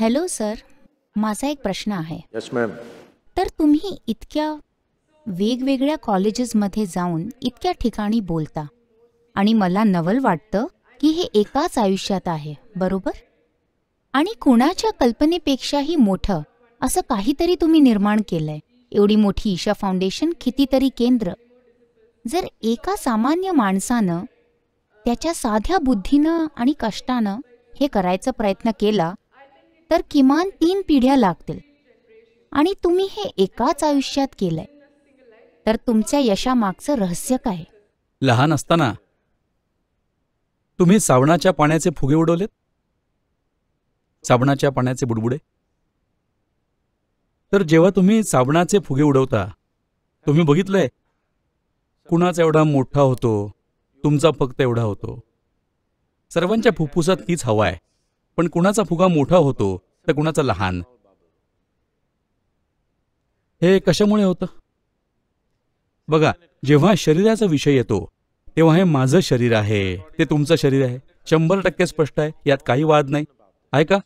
hello sir माझा एक प्रश्न आहे yes, तर तुम्ही इतक्या वेगवेगळ्या कॉलेजेसमध्ये जाऊन इतक्या ठिकाणी बोलता आणि मला नवल वाटतं की हे एकाच आयुष्यात आहे बरोबर आणि कुणाच्या कल्पनेपेक्षाही मोठं असं काहीतरी तुम्ही निर्माण केलंय एवढी मोठी ईशा फाउंडेशन कितीतरी केंद्र जर एका सामान्य माणसानं त्याच्या साध्या बुद्धीनं आणि कष्टानं हे करायचा प्रयत्न केला तर किमान तीन पिढ्या लागतील आणि तुम्ही हे एकाच आयुष्यात केलंय तर तुमच्या यशामागचं रहस्य काय लहान असताना तुम्ही सावणाच्या पाण्याचे फुगे उडवलेत साबणाच्या पाण्याचे बुडबुडे तर जेव्हा तुम्ही साबणाचे फुगे उडवता तुम्ही बघितलंय कुणाचा एवढा मोठा होतो तुमचा फक्त एवढा होतो सर्वांच्या फुफ्फुसात तीच हवा आहे पण कुणाचा फुगा मोठा होतो तर कुणाचं लहान हे कशामुळे होतं बघा जेव्हा शरीराचा विषय येतो तेव्हा हे माझं शरीर आहे ते तुमचं शरीर आहे शंभर टक्के स्पष्ट आहे यात काही वाद नाही आहे का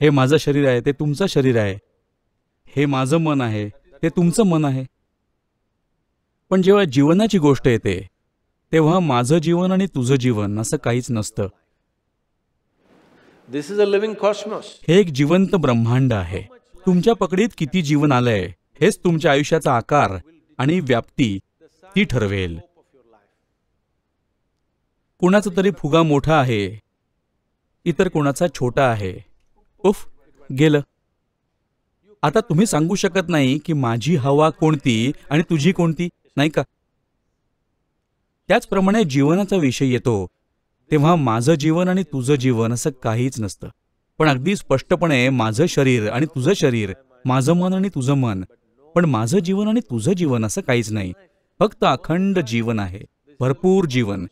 हे माझं शरीर आहे ते तुमचं शरीर आहे हे माझं मन आहे ते तुमचं मन आहे पण जेव्हा जीवनाची गोष्ट येते तेव्हा माझं जीवन आणि तुझं जीवन असं काहीच नसतं हे एक जिवंत ब्रह्मांड आहे तुमच्या पकडीत किती जीवन आलंय हेच तुमच्या आयुष्याचा आकार आणि व्याप्ती ती ठरवेल कोणाचा तरी फुगा मोठा आहे इतर कोणाचा छोटा आहे उफ गेलं आता तुम्ही सांगू शकत नाही की माझी हवा कोणती आणि तुझी कोणती नाही का त्याचप्रमाणे जीवनाचा विषय येतो तेव्हा माझं जीवन आणि तुझं जीवन असं काहीच नसतं पण अगदी स्पष्टपणे माझं शरीर आणि तुझं शरीर माझं मन आणि तुझं मन पण माझं जीवन आणि तुझं जीवन असं काहीच नाही फक्त अखंड जीवन आहे भरपूर जीवन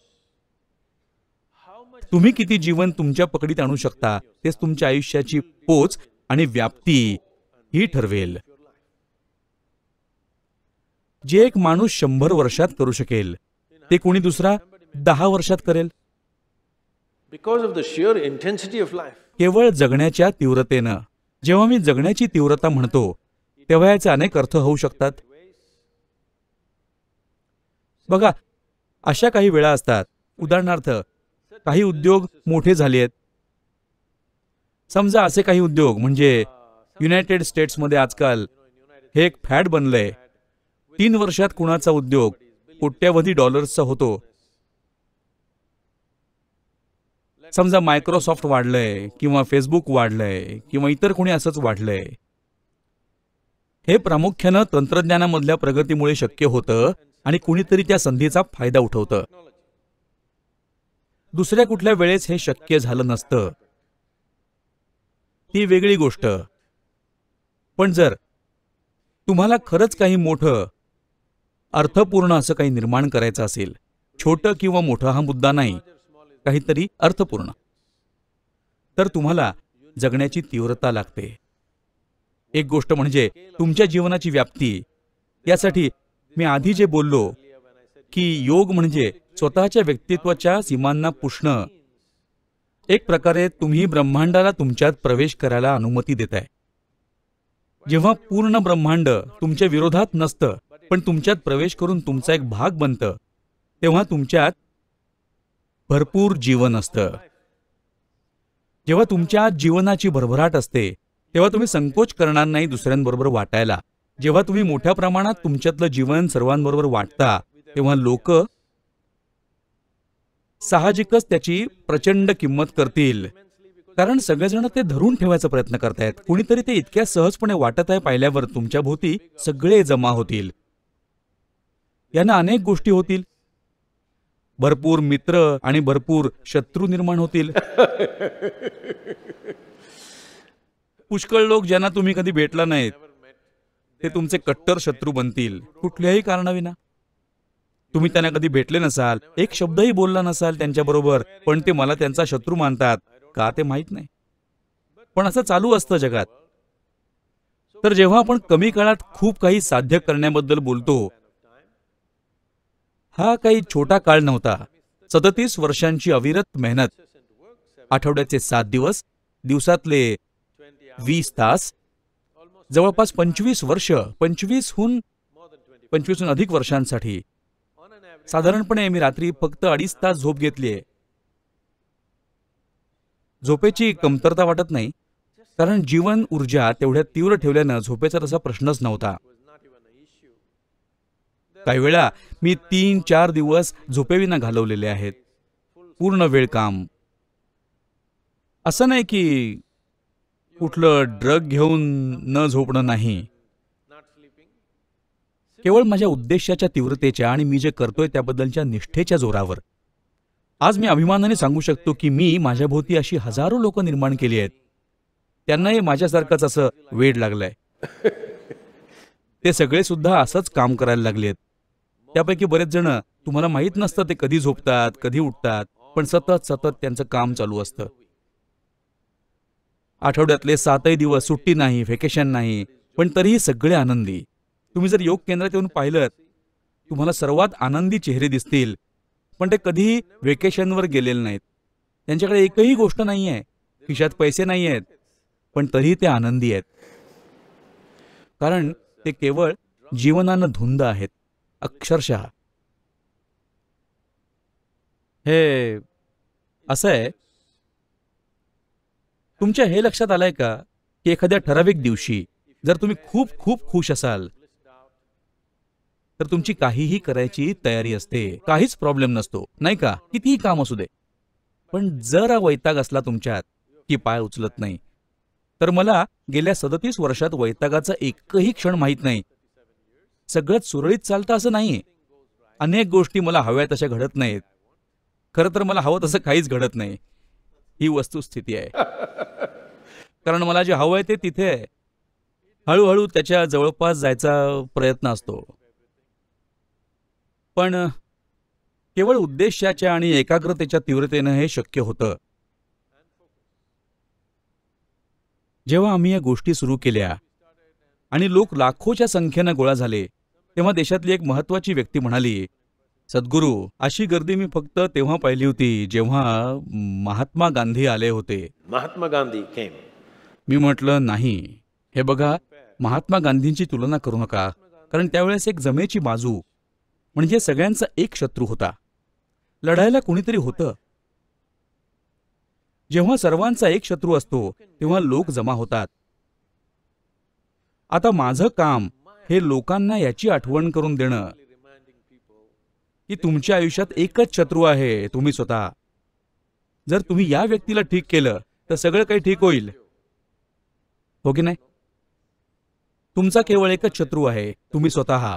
तुम्ही किती जीवन तुमच्या पकडीत आणू शकता तेच तुमच्या आयुष्याची पोच आणि व्याप्ती ही ठरवेल जे एक माणूस शंभर वर्षात करू शकेल ते कोणी दुसरा दहा वर्षात करेल केवळ जगण्याच्या तीव्रतेनं जेव्हा मी जगण्याची तीव्रता म्हणतो तेव्हा याचे अनेक अर्थ होऊ शकतात बघा अशा काही वेळा असतात उदाहरणार्थ काही उद्योग मोठे झाले आहेत समजा असे काही उद्योग म्हणजे युनायटेड स्टेट्समध्ये आजकाल हे एक फॅड बनलंय तीन वर्षात कुणाचा उद्योग कोट्यावधी डॉलर्सचा होतो समजा मायक्रोसॉफ्ट वाढलंय किंवा फेसबुक वाढलंय किंवा इतर कोणी असंच वाढलंय हे प्रामुख्यानं तंत्रज्ञानामधल्या प्रगतीमुळे शक्य होतं आणि कुणीतरी त्या संधीचा फायदा उठवतं दुसऱ्या कुठल्या वेळेस हे शक्य झालं नसतं ती वेगळी गोष्ट पण जर तुम्हाला खरंच काही मोठं अर्थपूर्ण असं काही निर्माण करायचं असेल छोटं किंवा मोठं हा मुद्दा नाही काहीतरी अर्थपूर्ण तर तुम्हाला जगण्याची तीव्रता लागते एक गोष्ट म्हणजे तुमच्या जीवनाची व्याप्ती यासाठी मी आधी जे बोललो की योग म्हणजे स्वतःच्या व्यक्तित्वाच्या सीमांना पुष्ण एक प्रकारे तुम्ही ब्रह्मांडाला तुमच्यात प्रवेश करायला अनुमती देताय जेव्हा पूर्ण ब्रह्मांड तुमच्या विरोधात नसतं पण तुमच्यात प्रवेश करून तुमचा एक भाग बनतं तेव्हा तुमच्यात भरपूर जीवन असतं जेव्हा तुमच्या जीवनाची भरभराट असते तेव्हा तुम्ही संकोच करणार नाही दुसऱ्यांबरोबर वाटायला जेव्हा तुम्ही मोठ्या प्रमाणात तुमच्यातलं जीवन सर्वांबरोबर वाटता तेव्हा लोक साहजिकच त्याची प्रचंड किंमत करतील कारण सगळेजण ते धरून ठेवायचा प्रयत्न करतायत कुणीतरी ते इतक्या सहजपणे वाटत आहे पाहिल्यावर तुमच्या भोवती सगळे जमा होतील यांना अनेक गोष्टी होतील भरपूर मित्र आणि भरपूर शत्रू निर्माण होतील पुष्कळ लोक ज्यांना तुम्ही कधी भेटला नाहीत ते तुमचे कट्टर शत्रू बनतील कुठल्याही कारणाविना तुम्ही त्यांना कधी भेटले नसाल एक शब्दही बोलला नसाल त्यांच्या बरोबर पण ते मला त्यांचा शत्रू मानतात का ते माहीत नाही पण असं चालू असतं जगात तर जेव्हा आपण कमी काळात खूप काही साध्य करण्याबद्दल बोलतो हा काही छोटा काळ नव्हता सदतीस वर्षांची अविरत मेहनत आठवड्याचे सात दिवस दिवसातले वीस तास जवळपास पंचवीस वर्ष पंचवीसहून पंचवीसहून अधिक वर्षांसाठी साधारणपणे मी रात्री फक्त अडीच तास झोप घेतलीये झोपेची कमतरता वाटत नाही कारण जीवन ऊर्जा तेवढ्या तीव्र ठेवल्यानं झोपेचा तसा प्रश्नच नव्हता काही वेळा मी तीन चार दिवस झोपेविना घालवलेले आहेत पूर्ण वेळ काम असं नाही की कुठलं ड्रग घेऊन न झोपणं नाही केवळ माझ्या उद्देशाच्या तीव्रतेच्या आणि मी जे करतोय त्याबद्दलच्या निष्ठेच्या जोरावर आज मी अभिमानाने सांगू शकतो की मी माझ्याभोवती अशी हजारो लोक निर्माण केली आहेत त्यांनाही माझ्यासारखंच असं वेड लागलंय ते सगळे सुद्धा असंच काम करायला लागलेत त्यापैकी बरेच जण तुम्हाला माहीत नसतं ते कधी झोपतात कधी उठतात पण सतत सतत त्यांचं काम चालू असतं आठवड्यातले सातही दिवस सुट्टी नाही व्हेकेशन नाही पण तरीही सगळे आनंदी तुम्ही जर योग केंद्रात येऊन पाहिलं तुम्हाला सर्वात आनंदी चेहरे दिसतील पण ते कधीही व्हेकेशनवर गेलेले नाहीत त्यांच्याकडे एकही गोष्ट नाही आहे खिशात पैसे नाही आहेत पण तरीही ते आनंदी आहेत कारण ते केवळ जीवनानं धुंद आहेत अक्षरशः हे असं आहे तुमच्या हे लक्षात आलंय का की एखाद्या ठराविक दिवशी जर तुम्ही खूप खूप खुश असाल तर तुमची काहीही करायची तयारी असते काहीच प्रॉब्लेम नसतो नाही का कितीही काम असू दे पण जरा वैताग असला तुमच्यात की पाय उचलत नाही तर मला गेल्या सदतीस वर्षात वैतागाचा एकही क्षण माहीत नाही सगळंच सुरळीत चालतं असं नाही अनेक गोष्टी मला हव्या तशा घडत नाहीत खरं तर मला हवं तसं काहीच घडत नाही ही वस्तुस्थिती आहे कारण मला जे हवं आहे ते तिथे आहे हळूहळू त्याच्या जवळपास जायचा प्रयत्न असतो पण केवळ उद्देशाच्या आणि एकाग्रतेच्या तीव्रतेनं हे शक्य होतं जेव्हा आम्ही या गोष्टी सुरू केल्या आणि लोक लाखोच्या संख्येनं गोळा झाले तेव्हा देशातली एक महत्वाची व्यक्ती म्हणाली सद्गुरू अशी गर्दी मी फक्त तेव्हा पाहिली होती जेव्हा महात्मा गांधी आले होते महात्मा गांधी केम मी म्हटलं नाही हे बघा महात्मा गांधींची तुलना करू नका कारण त्यावेळेस एक जमेची बाजू म्हणजे सगळ्यांचा एक शत्रू होता लढायला कोणीतरी होतं जेव्हा सर्वांचा एक शत्रू असतो तेव्हा लोक जमा होतात आता माझं काम हे लोकांना याची आठवण करून देणं की तुमच्या आयुष्यात एकच शत्रू आहे तुम्ही स्वतः जर तुम्ही या व्यक्तीला ठीक केलं तर सगळं काही ठीक होईल हो की नाही तुमचा केवळ एकच शत्रू आहे तुम्ही स्वतः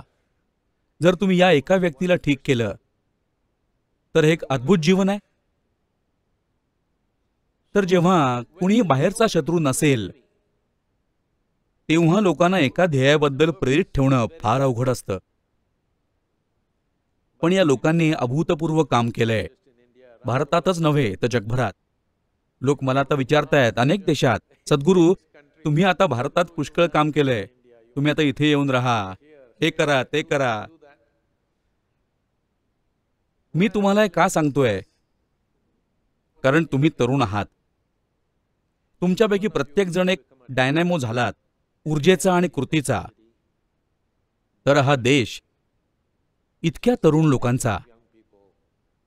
जर तुम्ही या एका व्यक्तीला ठीक केलं तर हे एक अद्भुत जीवन आहे तर जेव्हा कुणी बाहेरचा शत्रू नसेल तेव्हा लोकांना एका ध्येयाबद्दल प्रेरित ठेवणं फार अवघड असतं पण या लोकांनी अभूतपूर्व काम केलंय भारतातच नव्हे तर जगभरात लोक मला आता विचारतायत अनेक देशात सद्गुरू तुम्ही आता भारतात पुष्कळ काम केलंय तुम्ही आता इथे येऊन राहा हे करा ते करा मी तुम्हाला का सांगतोय कारण तुम्ही तरुण आहात तुमच्यापैकी प्रत्येक जण एक डायनॅमो झालात ऊर्जेचा आणि कृतीचा तर हा देश इतक्या तरुण लोकांचा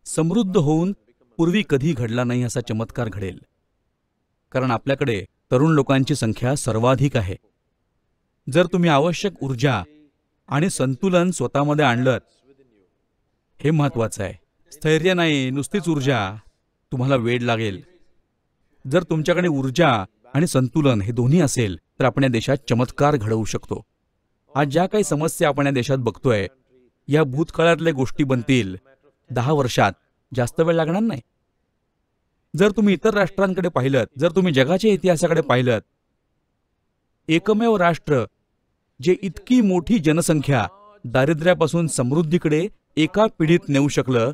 समृद्ध होऊन पूर्वी कधी घडला नाही असा चमत्कार घडेल कारण आपल्याकडे तरुण लोकांची संख्या सर्वाधिक आहे जर तुम्ही आवश्यक ऊर्जा आणि संतुलन स्वतःमध्ये आणलं हे महत्वाचं आहे स्थैर्य नाही नुसतीच ऊर्जा तुम्हाला वेळ लागेल जर तुमच्याकडे ऊर्जा आणि संतुलन हे दोन्ही असेल तर आपण या देशात चमत्कार घडवू शकतो आज ज्या काही समस्या आपण या देशात बघतोय या भूतकाळातल्या गोष्टी बनतील दहा वर्षात जास्त वेळ लागणार नाही जर तुम्ही इतर राष्ट्रांकडे पाहिलं जर तुम्ही जगाच्या इतिहासाकडे पाहिलं एकमेव राष्ट्र जे इतकी मोठी जनसंख्या दारिद्र्यापासून समृद्धीकडे एका पिढीत नेऊ शकलं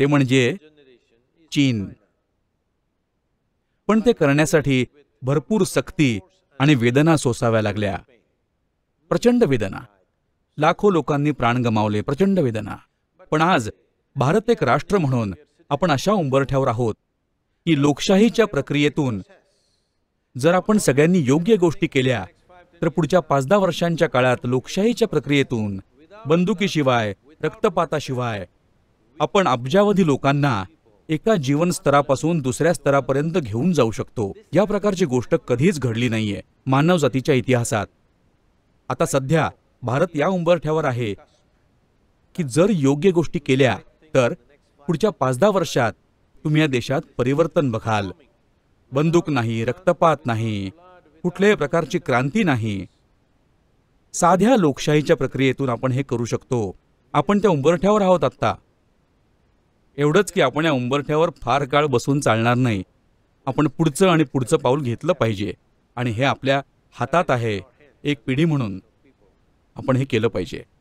ते म्हणजे चीन पण ते करण्यासाठी भरपूर सक्ती आणि वेदना सोसाव्या लागल्या प्रचंड वेदना लाखो लोकांनी प्राण गमावले प्रचंड वेदना पण आज भारत एक राष्ट्र म्हणून आपण अशा उंबरठ्यावर आहोत की लोकशाहीच्या प्रक्रियेतून जर आपण सगळ्यांनी योग्य गोष्टी केल्या तर पुढच्या पाच दहा वर्षांच्या काळात लोकशाहीच्या प्रक्रियेतून बंदुकीशिवाय रक्तपाताशिवाय आपण अब्जावधी लोकांना एका जीवन स्तरापासून दुसऱ्या स्तरापर्यंत घेऊन जाऊ शकतो या प्रकारची गोष्ट कधीच घडली नाहीये मानव जातीच्या इतिहासात आता सध्या भारत या उंबरठ्यावर आहे की जर योग्य गोष्टी केल्या तर पुढच्या पाच दहा वर्षात तुम्ही या देशात परिवर्तन बघाल बंदूक नाही रक्तपात नाही कुठल्याही प्रकारची क्रांती नाही साध्या लोकशाहीच्या प्रक्रियेतून आपण हे करू शकतो आपण त्या उंबरठ्यावर आहोत आत्ता एवढंच की आपण या उंबरठ्यावर फार काळ बसून चालणार नाही आपण पुढचं आणि पुढचं पाऊल घेतलं पाहिजे आणि हे आपल्या हातात आहे एक पिढी म्हणून आपण हे केलं पाहिजे